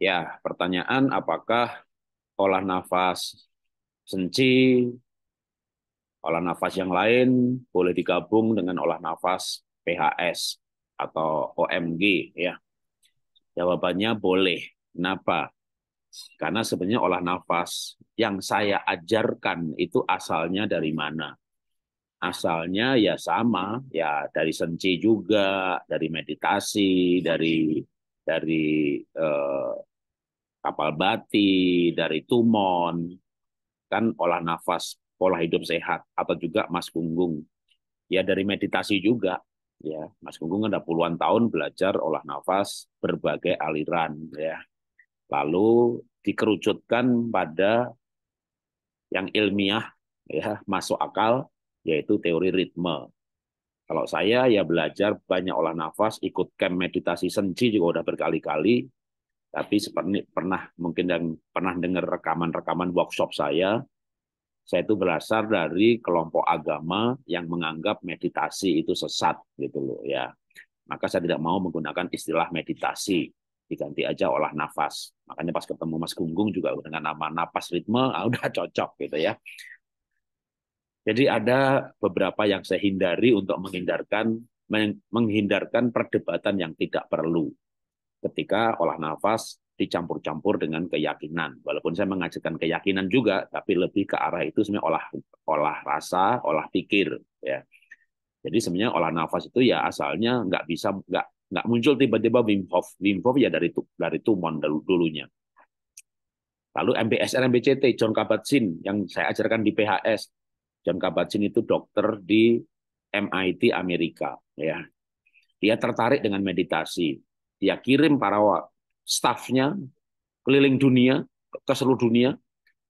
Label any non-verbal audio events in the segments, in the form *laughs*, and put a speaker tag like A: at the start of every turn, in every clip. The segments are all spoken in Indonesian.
A: Ya, pertanyaan apakah olah nafas senci, olah nafas yang lain boleh digabung dengan olah nafas PHS atau OMG ya. Jawabannya boleh. Kenapa? Karena sebenarnya olah nafas yang saya ajarkan itu asalnya dari mana? Asalnya ya sama, ya dari senci juga, dari meditasi, dari dari eh, kapal bati, dari tumon, kan olah nafas, pola hidup sehat, atau juga mas gunggung. Ya dari meditasi juga, ya mas gunggung ada puluhan tahun belajar olah nafas berbagai aliran, ya. Lalu dikerucutkan pada yang ilmiah, ya masuk akal, yaitu teori ritme. Kalau saya ya belajar banyak olah nafas, ikut camp meditasi senji juga udah berkali-kali, tapi seperti pernah mungkin yang pernah dengar rekaman-rekaman workshop saya, saya itu berasal dari kelompok agama yang menganggap meditasi itu sesat gitu loh ya. Maka saya tidak mau menggunakan istilah meditasi, diganti aja olah nafas. Makanya pas ketemu Mas Gunggung juga dengan nama napas ritme, ah, udah *laughs* cocok gitu ya. Jadi ada beberapa yang saya hindari untuk menghindarkan menghindarkan perdebatan yang tidak perlu ketika olah nafas dicampur-campur dengan keyakinan. Walaupun saya mengajarkan keyakinan juga, tapi lebih ke arah itu sebenarnya olah olah rasa, olah pikir, ya. Jadi sebenarnya olah nafas itu ya asalnya nggak bisa nggak nggak muncul tiba-tiba Wim Hof. Wim Hof ya dari dari Tumon dulu dulunya. Lalu MBSR, MBCT, John Kabat-Zinn yang saya ajarkan di PHS. John Kabat-Zinn itu dokter di MIT Amerika, ya. Dia tertarik dengan meditasi dia kirim para stafnya keliling dunia, ke seluruh dunia,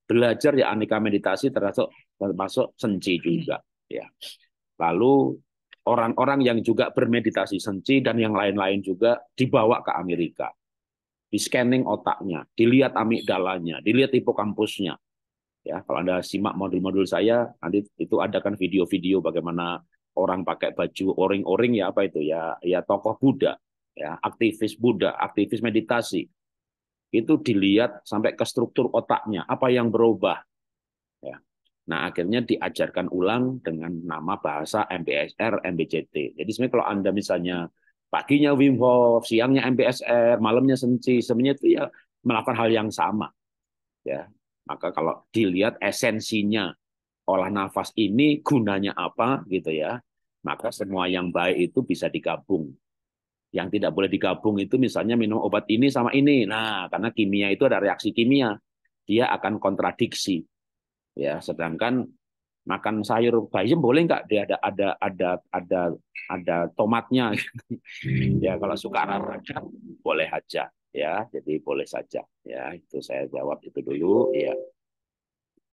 A: belajar ya aneka meditasi termasuk termasuk senci juga. Ya. Lalu orang-orang yang juga bermeditasi senci dan yang lain-lain juga dibawa ke Amerika. Di scanning otaknya, dilihat amigdalanya, dilihat hipokampusnya, ya kalau anda simak modul-modul saya nanti itu ada kan video-video bagaimana orang pakai baju oring-oring ya apa itu ya ya tokoh Buddha ya, aktivis Buddha, aktivis meditasi, itu dilihat sampai ke struktur otaknya, apa yang berubah. Ya. Nah, akhirnya diajarkan ulang dengan nama bahasa MBSR, MBCT. Jadi sebenarnya kalau Anda misalnya paginya Wim Hof, siangnya MBSR, malamnya Senci, sebenarnya itu ya melakukan hal yang sama. Ya, maka kalau dilihat esensinya olah nafas ini gunanya apa gitu ya, maka semua yang baik itu bisa digabung yang tidak boleh digabung itu misalnya minum obat ini sama ini. Nah, karena kimia itu ada reaksi kimia, dia akan kontradiksi. Ya, sedangkan makan sayur bayam boleh nggak dia ada ada ada ada ada tomatnya *laughs* ya kalau suka rasa boleh aja ya jadi boleh saja ya itu saya jawab itu dulu ya